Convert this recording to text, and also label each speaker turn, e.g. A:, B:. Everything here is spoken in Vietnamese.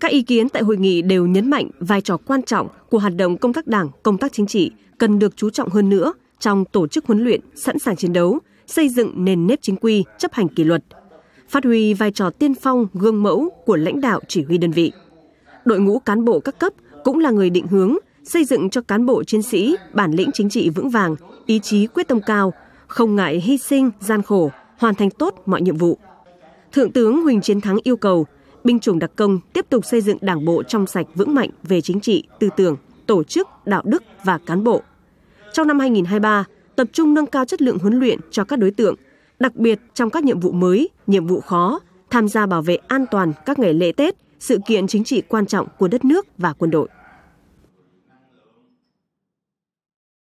A: Các ý kiến tại hội nghị đều nhấn mạnh vai trò quan trọng của hoạt động công tác đảng, công tác chính trị cần được chú trọng hơn nữa trong tổ chức huấn luyện, sẵn sàng chiến đấu, xây dựng nền nếp chính quy, chấp hành kỷ luật, phát huy vai trò tiên phong, gương mẫu của lãnh đạo chỉ huy đơn vị. Đội ngũ cán bộ các cấp cũng là người định hướng, xây dựng cho cán bộ chiến sĩ bản lĩnh chính trị vững vàng, ý chí quyết tâm cao, không ngại hy sinh, gian khổ, hoàn thành tốt mọi nhiệm vụ. Thượng tướng Huỳnh Chiến Thắng yêu cầu binh chủng đặc công tiếp tục xây dựng đảng bộ trong sạch vững mạnh về chính trị, tư tưởng, tổ chức, đạo đức và cán bộ. Trong năm 2023, tập trung nâng cao chất lượng huấn luyện cho các đối tượng, đặc biệt trong các nhiệm vụ mới, nhiệm vụ khó, tham gia bảo vệ an toàn các ngày lễ Tết, sự kiện chính trị quan trọng của đất nước và quân đội.